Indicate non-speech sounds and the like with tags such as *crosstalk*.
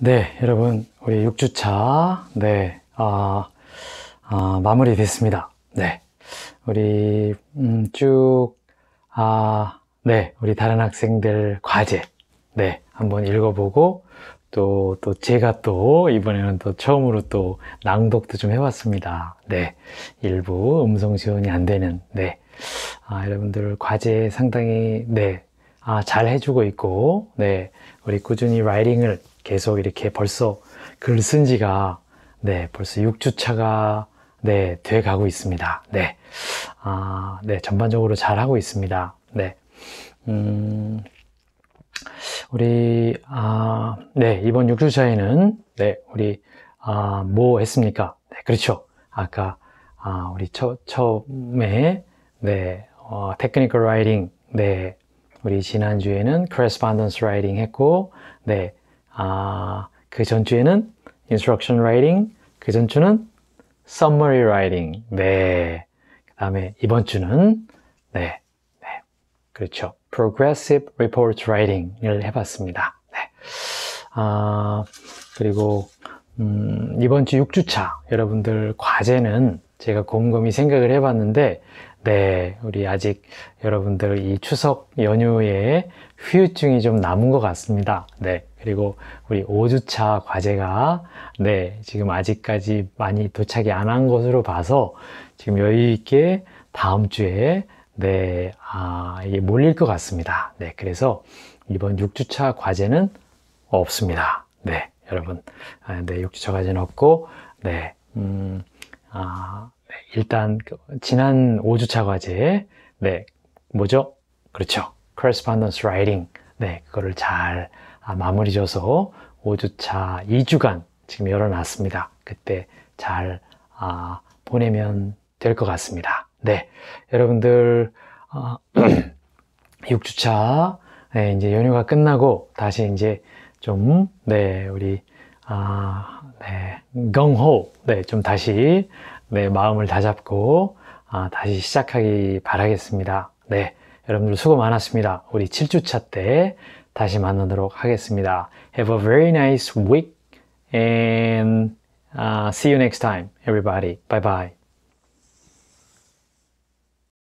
네, 여러분, 우리 6주차, 네, 아, 아, 마무리 됐습니다. 네. 우리, 음, 쭉, 아, 네, 우리 다른 학생들 과제, 네, 한번 읽어보고, 또, 또 제가 또, 이번에는 또 처음으로 또 낭독도 좀 해봤습니다. 네, 일부 음성 지원이 안 되는, 네. 아, 여러분들 과제 상당히, 네, 아, 잘 해주고 있고, 네. 우리 꾸준히 라이딩을 계속 이렇게 벌써 글 쓴 지가, 네, 벌써 6주차가, 네, 돼 가고 있습니다. 네. 아, 네. 전반적으로 잘 하고 있습니다. 네. 음, 우리, 아, 네. 이번 6주차에는, 네. 우리, 아, 뭐 했습니까? 네, 그렇죠. 아까, 아, 우리 처, 처음에, 네. 어, 테크니컬 라이딩, 네. 우리 지난주에는 correspondence writing 했고, 네, 아, 그 전주에는 instruction writing, 그 전주는 summary writing, 네, 그 다음에 이번 주는, 네, 네, 그렇죠. progressive report writing을 해봤습니다. 네. 아, 그리고, 음, 이번 주 6주차 여러분들 과제는 제가 곰곰이 생각을 해봤는데 네, 우리 아직 여러분들 이 추석 연휴에 후유증이 좀 남은 것 같습니다. 네, 그리고 우리 5주차 과제가 네, 지금 아직까지 많이 도착이 안 한 것으로 봐서 지금 여유 있게 다음 주에 네, 아, 이게 몰릴 것 같습니다. 네, 그래서 이번 6주차 과제는 없습니다. 네, 여러분. 아, 네, 6주차 과제는 없고, 네, 음, 아, 일단 그 지난 5주차 과제 네 뭐죠? 그렇죠 correspondence writing 네 그거를 잘 아, 마무리 줘서 5주차 2주간 지금 열어놨습니다 그때 잘 아, 보내면 될 것 같습니다 네 여러분들 어, 아, 6주차 *clears throat* 네, 이제 연휴가 끝나고 다시 이제 좀네 우리 아, 네, g u 네, 좀 다시 네, 마음을 다잡고 아, 다시 시작하기 바라겠습니다. 네, 여러분들 수고 많았습니다. 우리 7주차 때 다시 만나도록 하겠습니다. Have a very nice week and uh, see you next time, everybody. Bye bye.